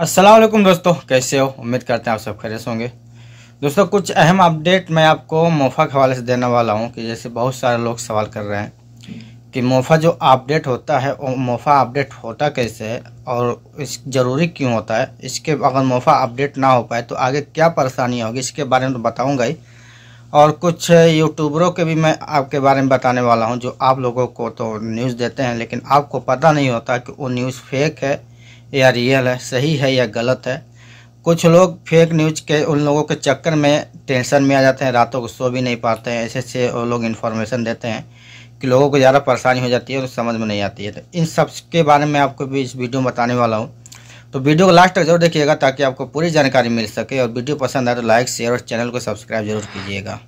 असलम दोस्तों कैसे हो उम्मीद करते हैं आप सब खरे होंगे दोस्तों कुछ अहम अपडेट मैं आपको मोफा के हवाले से देने वाला हूं कि जैसे बहुत सारे लोग सवाल कर रहे हैं कि मोफा जो अपडेट होता है वो मोफा अपडेट होता कैसे है और इस ज़रूरी क्यों होता है इसके अगर मोफा अपडेट ना हो पाए तो आगे क्या परेशानी होगी इसके बारे में तो बताऊँगा ही और कुछ यूट्यूबरों के भी मैं आपके बारे में बताने वाला हूँ जो आप लोगों को तो न्यूज़ देते हैं लेकिन आपको पता नहीं होता कि वो न्यूज़ फेक है या रियल है सही है या गलत है कुछ लोग फेक न्यूज के उन लोगों के चक्कर में टेंशन में आ जाते हैं रातों को सो भी नहीं पाते हैं ऐसे ऐसे वो लोग इन्फॉर्मेशन देते हैं कि लोगों को ज़्यादा परेशानी हो जाती है और समझ में नहीं आती है तो इन सब के बारे में आपको भी इस वीडियो में बताने वाला हूँ तो वीडियो को लास्ट तक जरूर देखिएगा ताकि आपको पूरी जानकारी मिल सके और वीडियो पसंद आए तो लाइक शेयर और चैनल को सब्सक्राइब जरूर कीजिएगा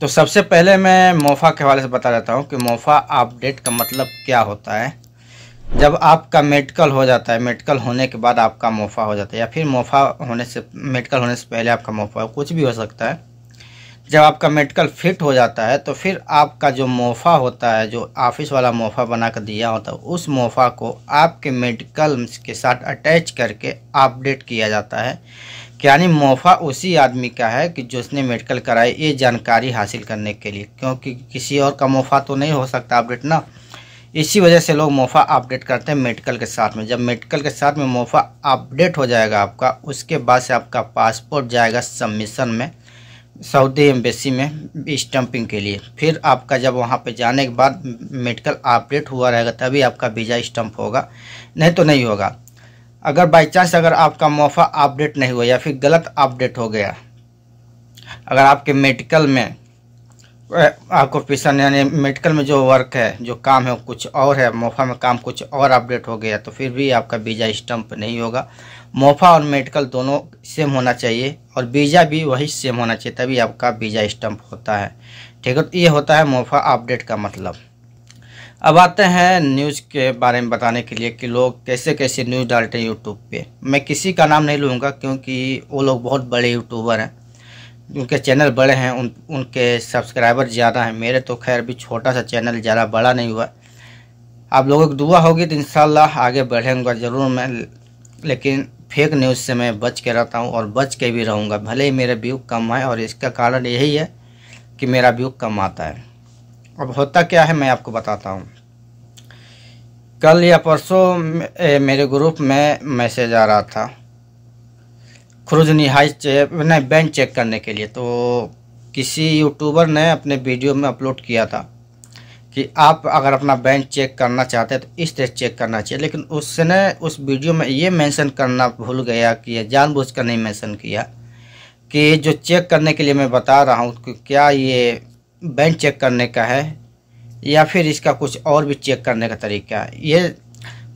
तो सबसे पहले मैं मोफा के हवाले से बता देता हूँ कि मोफा अपडेट का मतलब क्या होता है जब आपका मेडिकल हो जाता है मेडिकल होने के बाद आपका मोफा हो जाता है या फिर मोफा होने से मेडिकल होने से पहले आपका मोफा कुछ भी हो सकता है जब आपका मेडिकल फिट हो जाता है तो फिर आपका जो मोफा होता है जो ऑफिस वाला मोफा बना कर दिया होता है उस मोफा को आपके मेडिकल के साथ अटैच करके अपडेट किया जाता है यानी मोफा उसी आदमी का है कि जिसने मेडिकल कराई ये जानकारी हासिल करने के लिए क्योंकि किसी और का मोफा तो नहीं हो सकता अपडेट ना इसी वजह से लोग मोफा अपडेट करते हैं मेडिकल के साथ में जब मेडिकल के साथ में मोफा अपडेट हो जाएगा आपका उसके बाद से आपका पासपोर्ट जाएगा सबमिशन में सऊदी एम्बेसी में स्टम्पिंग के लिए फिर आपका जब वहाँ पे जाने के बाद मेडिकल अपडेट हुआ रहेगा तभी आपका वीज़ा स्टम्प होगा नहीं तो नहीं होगा अगर बाई चांस अगर आपका मोफा अपडेट नहीं हुआ या फिर गलत अपडेट हो गया अगर आपके मेडिकल में आपको ऑक्यूपेशन यानी मेडिकल में जो वर्क है जो काम है कुछ और है मोफा में काम कुछ और अपडेट हो गया तो फिर भी आपका वीज़ा स्टम्प नहीं होगा मोफा और मेडिकल दोनों सेम होना चाहिए और वीज़ा भी वही सेम होना चाहिए तभी आपका वीज़ा स्टम्प होता है ठीक है तो ये होता है मोफा अपडेट का मतलब अब आते हैं न्यूज़ के बारे में बताने के लिए कि लोग कैसे कैसे न्यूज़ डालते हैं यूट्यूब पे मैं किसी का नाम नहीं लूँगा क्योंकि वो लोग बहुत बड़े यूट्यूबर हैं उनके चैनल बड़े हैं उन उनके सब्सक्राइबर ज़्यादा हैं मेरे तो खैर भी छोटा सा चैनल ज़्यादा बड़ा नहीं हुआ आप लोगों की दुआ होगी तो इन आगे बढ़ेंगे ज़रूर मैं लेकिन फेक न्यूज़ से मैं बच के रहता हूँ और बच के भी रहूँगा भले ही मेरे व्यू कम आए और इसका कारण यही है कि मेरा व्यू कम आता है अब होता क्या है मैं आपको बताता हूँ कल या परसों मेरे ग्रुप में मैसेज आ रहा था खुरुज नहाइश नहीं बैंड चेक करने के लिए तो किसी यूट्यूबर ने अपने वीडियो में अपलोड किया था कि आप अगर अपना बैंड चेक करना चाहते हैं तो इस तरह चेक करना चाहिए लेकिन उसने उस वीडियो में ये मेंशन करना भूल गया कि जानबूझकर नहीं मेंशन किया कि जो चेक करने के लिए मैं बता रहा हूँ कि क्या ये बैंड चेक करने का है या फिर इसका कुछ और भी चेक करने का तरीका है ये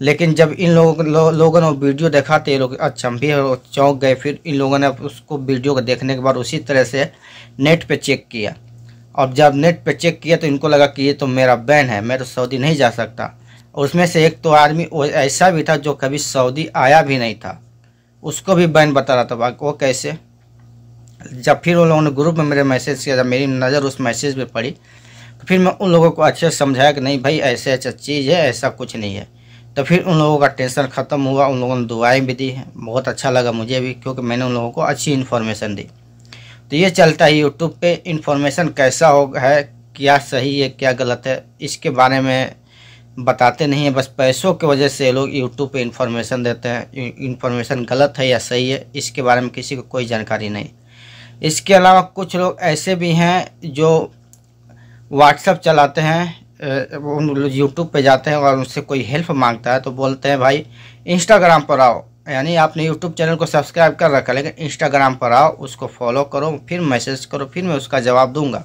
लेकिन जब इन लोगों लो, लोगों ने वीडियो देखा तो ये लोग अचंभी अच्छा, और चौंक गए फिर इन लोगों ने उसको वीडियो को देखने के बाद उसी तरह से नेट पे चेक किया और जब नेट पे चेक किया तो इनको लगा कि ये तो मेरा बैन है मैं तो सऊदी नहीं जा सकता और उसमें से एक तो आदमी ऐसा भी था जो कभी सऊदी आया भी नहीं था उसको भी बैन बता रहा था वो कैसे जब फिर उन लोगों ने ग्रुप में मेरे मैसेज किया जब मेरी नज़र उस मैसेज पर पड़ी तो फिर मैं उन लोगों को अच्छे से समझाया कि नहीं भाई ऐसे ऐसा चीज़ है ऐसा कुछ नहीं है तो फिर उन लोगों का टेंशन ख़त्म हुआ उन लोगों ने दुआएं भी दी बहुत अच्छा लगा मुझे भी क्योंकि मैंने उन लोगों को अच्छी इन्फॉर्मेशन दी तो ये चलता है यूट्यूब पे इन्फॉर्मेशन कैसा हो है क्या सही है क्या गलत है इसके बारे में बताते नहीं हैं बस पैसों की वजह से लोग यूट्यूब पे इन्फॉर्मेशन देते हैं इन्फॉर्मेशन गलत है या सही है इसके बारे में किसी को कोई जानकारी नहीं इसके अलावा कुछ लोग ऐसे भी हैं जो व्हाट्सअप चलाते हैं उन लोग यूट्यूब पे जाते हैं और उनसे कोई हेल्प मांगता है तो बोलते हैं भाई इंस्टाग्राम पर आओ यानी आपने यूट्यूब चैनल को सब्सक्राइब कर रखा लेकिन इंस्टाग्राम पर आओ उसको फॉलो करो फिर मैसेज करो फिर मैं उसका जवाब दूंगा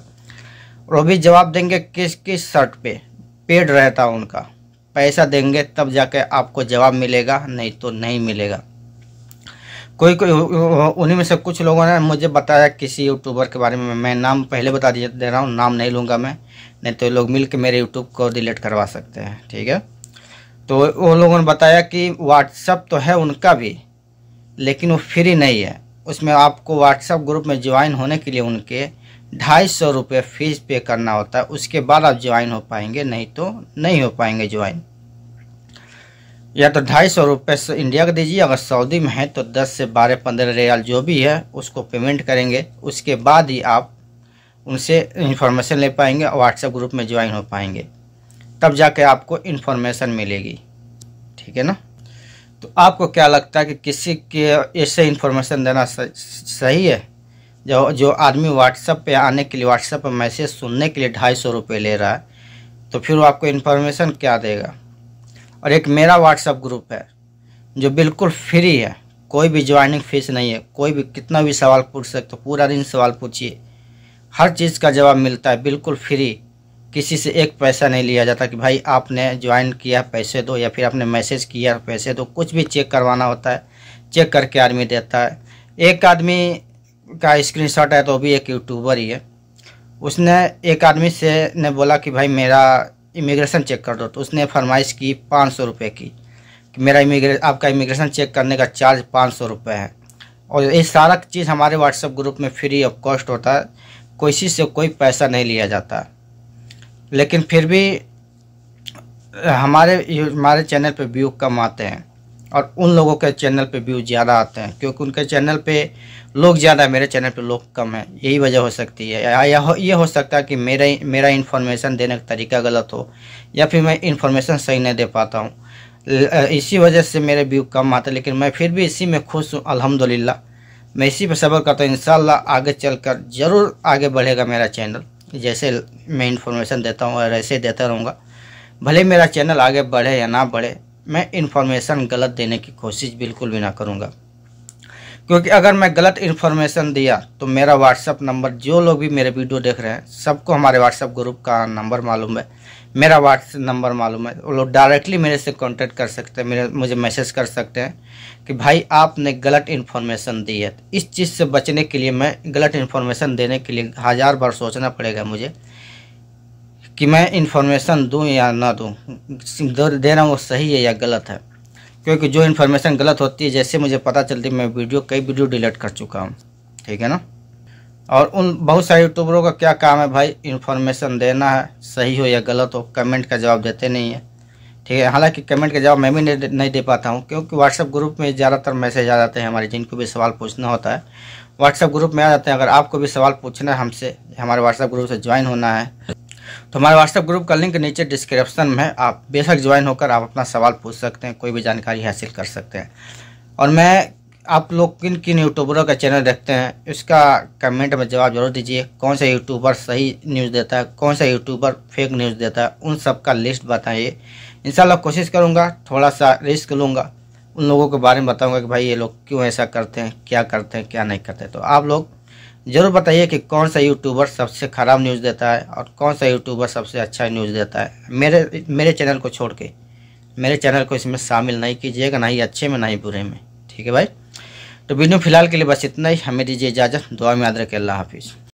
और वो भी जवाब देंगे किस किस शर्ट पे पेड रहता उनका पैसा देंगे तब जाके आपको जवाब मिलेगा नहीं तो नहीं मिलेगा कोई कोई उन्हीं में से कुछ लोगों ने मुझे बताया किसी यूट्यूबर के बारे में मैं नाम पहले बता दे रहा हूँ नाम नहीं लूँगा मैं नहीं तो लोग मिल के मेरे यूट्यूब को डिलीट करवा सकते हैं ठीक है तो वो लोगों ने बताया कि व्हाट्सअप तो है उनका भी लेकिन वो फ्री नहीं है उसमें आपको व्हाट्सअप ग्रुप में ज्वाइन होने के लिए उनके ढाई सौ रुपये फीस पे करना होता है उसके बाद आप ज्वाइन हो पाएंगे नहीं तो नहीं हो पाएंगे ज्वाइन या तो ढाई सौ रुपये इंडिया का दीजिए अगर सऊदी में है तो दस से बारह पंद्रह रियाल जो भी है उसको पेमेंट करेंगे उसके बाद ही आप उनसे इन्फॉर्मेशन ले पाएंगे और व्हाट्सएप ग्रुप में ज्वाइन हो पाएंगे तब जाके आपको इन्फॉर्मेशन मिलेगी ठीक है ना तो आपको क्या लगता है कि किसी के ऐसे इन्फॉर्मेशन देना सही है जो जो आदमी व्हाट्सएप पे आने के लिए व्हाट्सएप पर मैसेज सुनने के लिए ढाई सौ रुपये ले रहा है तो फिर वो आपको इन्फॉर्मेशन क्या देगा और एक मेरा व्हाट्सएप ग्रुप है जो बिल्कुल फ्री है कोई भी ज्वाइनिंग फीस नहीं है कोई भी कितना भी सवाल पूछ सकते हो पूरा दिन सवाल पूछिए हर चीज़ का जवाब मिलता है बिल्कुल फ्री किसी से एक पैसा नहीं लिया जाता कि भाई आपने ज्वाइन किया पैसे दो या फिर आपने मैसेज किया पैसे दो कुछ भी चेक करवाना होता है चेक करके आदमी देता है एक आदमी का स्क्रीनशॉट है तो भी एक यूट्यूबर ही है उसने एक आदमी से ने बोला कि भाई मेरा इमिग्रेशन चेक कर दो तो उसने फरमाइश की पाँच सौ रुपये की कि मेरा इमिग्रे आपका इमिग्रेशन चेक करने का चार्ज पाँच सौ रुपये है और ये सारा चीज़ हमारे व्हाट्सएप ग्रुप में फ्री ऑफ कॉस्ट होता है कोई से कोई पैसा नहीं लिया जाता लेकिन फिर भी हमारे हमारे चैनल पर व्यू कम आते हैं और उन लोगों के चैनल पे व्यूज़ ज़्यादा आते हैं क्योंकि उनके चैनल पे लोग ज़्यादा मेरे चैनल पे लोग कम हैं यही वजह हो सकती है या, या हो, ये हो सकता है कि मेरा मेरा इन्फॉर्मेशन देने का तरीका गलत हो या फिर मैं इन्फॉर्मेशन सही नहीं दे पाता हूँ इसी वजह से मेरे व्यू कम आते हैं लेकिन मैं फिर भी इसी में खुश हूँ अलहमदिल्ला मैं इसी पर सब्र करता हूँ इन आगे चल ज़रूर आगे बढ़ेगा मेरा चैनल जैसे मैं इन्फॉर्मेशन देता हूँ और ऐसे देता रहूँगा भले मेरा चैनल आगे बढ़े या ना बढ़े मैं इन्फॉर्मेशन गलत देने की कोशिश बिल्कुल भी ना करूँगा क्योंकि अगर मैं गलत इन्फॉर्मेशन दिया तो मेरा व्हाट्सअप नंबर जो लोग भी मेरे वीडियो देख रहे हैं सबको हमारे व्हाट्सअप ग्रुप का नंबर मालूम है मेरा व्हाट्सअप नंबर मालूम है वो लोग डायरेक्टली मेरे से कांटेक्ट कर सकते हैं मेरे मुझे मैसेज कर सकते हैं कि भाई आपने गलत इन्फॉर्मेशन दी है इस चीज़ से बचने के लिए मैं गलत इन्फॉर्मेशन देने के लिए हज़ार बार सोचना पड़ेगा मुझे कि मैं इन्फॉर्मेशन दूँ या ना दूँ दे रहा हूँ वो सही है या गलत है क्योंकि जो इन्फॉर्मेशन गलत होती है जैसे मुझे पता चलती है मैं वीडियो कई वीडियो डिलीट कर चुका हूँ ठीक है ना और उन बहुत सारे यूट्यूबरों का क्या काम है भाई इन्फॉर्मेशन देना है सही हो या गलत हो कमेंट का जवाब देते नहीं है ठीक है हालांकि कमेंट का जवाब मैं भी नहीं, नहीं दे पाता हूँ क्योंकि व्हाट्सएप ग्रुप में ज़्यादातर मैसेज आ जाते हैं हमारे जिनको भी सवाल पूछना होता है व्हाट्सएप ग्रुप में आ जाते हैं अगर आपको भी सवाल पूछना है हमसे हमारे व्हाट्सएप ग्रुप से ज्वाइन होना है तो हमारे व्हाट्सएप ग्रुप का लिंक नीचे डिस्क्रिप्शन में आप बेशक ज्वाइन होकर आप अपना सवाल पूछ सकते हैं कोई भी जानकारी हासिल कर सकते हैं और मैं आप लोग किन किन यूट्यूबरों का चैनल देखते हैं इसका कमेंट में जवाब जरूर दीजिए कौन सा यूट्यूबर सही न्यूज़ देता है कौन सा यूट्यूबर फेक न्यूज़ देता है उन सब का लिस्ट बताइए इन कोशिश करूँगा थोड़ा सा रिस्क लूँगा उन लोगों के बारे में बताऊँगा कि भाई ये लोग क्यों ऐसा करते हैं क्या करते हैं क्या नहीं करते तो आप लोग ज़रूर बताइए कि कौन सा यूट्यूबर सबसे ख़राब न्यूज़ देता है और कौन सा यूट्यूबर सबसे अच्छा न्यूज़ देता है मेरे मेरे चैनल को छोड़ के मेरे चैनल को इसमें शामिल नहीं कीजिएगा ना ही अच्छे में ना ही बुरे में ठीक है भाई तो वीडियो फिलहाल के लिए बस इतना ही हमें दीजिए इजाज़त दुआ में याद रखें अल्लाह हाफिज़